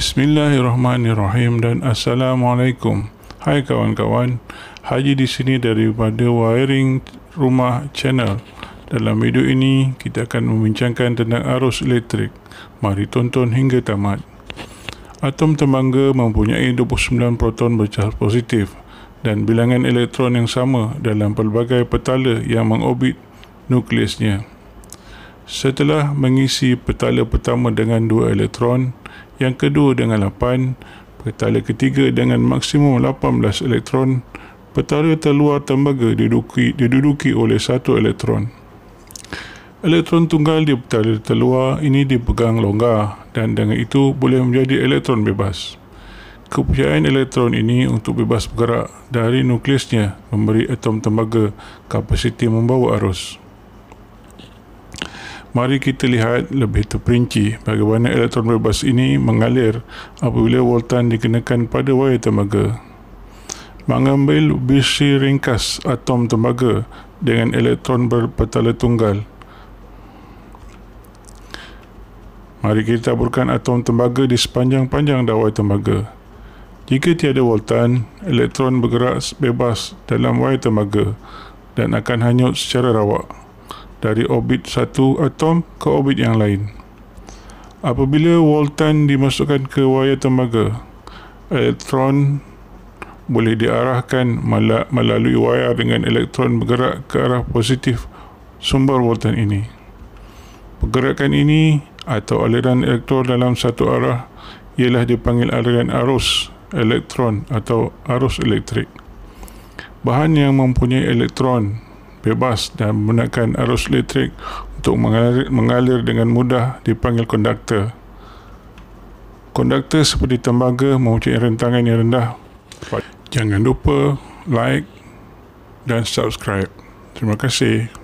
Bismillahirrahmanirrahim dan Assalamualaikum. Hai kawan-kawan, Haji di sini daripada Wiring Rumah Channel. Dalam video ini, kita akan membincangkan tentang arus elektrik. Mari tonton hingga tamat. Atom tembaga mempunyai 29 proton bercas positif dan bilangan elektron yang sama dalam pelbagai petala yang mengorbit nukleusnya. Setelah mengisi petala pertama dengan dua elektron, yang kedua dengan 8, petala ketiga dengan maksimum 18 elektron, petala terluar tembaga diduduki, diduduki oleh satu elektron. Elektron tunggal di petala terluar ini dipegang longgar dan dengan itu boleh menjadi elektron bebas. Kepercayaan elektron ini untuk bebas bergerak dari nukleusnya memberi atom tembaga kapasiti membawa arus. Mari kita lihat lebih terperinci bagaimana elektron bebas ini mengalir apabila voltan dikenakan pada wayar tembaga. Mengambil besi ringkas atom tembaga dengan elektron berpetala tunggal. Mari kita taburkan atom tembaga di sepanjang-panjang dawai tembaga. Jika tiada voltan, elektron bergerak bebas dalam wayar tembaga dan akan hanyut secara rawak dari orbit satu atom ke orbit yang lain. Apabila voltan dimasukkan ke wayar tembaga, elektron boleh diarahkan melalui wayar dengan elektron bergerak ke arah positif sumber voltan ini. Pergerakan ini atau aliran elektron dalam satu arah ialah dipanggil aliran arus elektron atau arus elektrik. Bahan yang mempunyai elektron bebas dan menggunakan arus elektrik untuk mengalir, mengalir dengan mudah dipanggil konduktor. Konduktor seperti tembaga mempunyai rentangan yang rendah. Jangan lupa like dan subscribe. Terima kasih.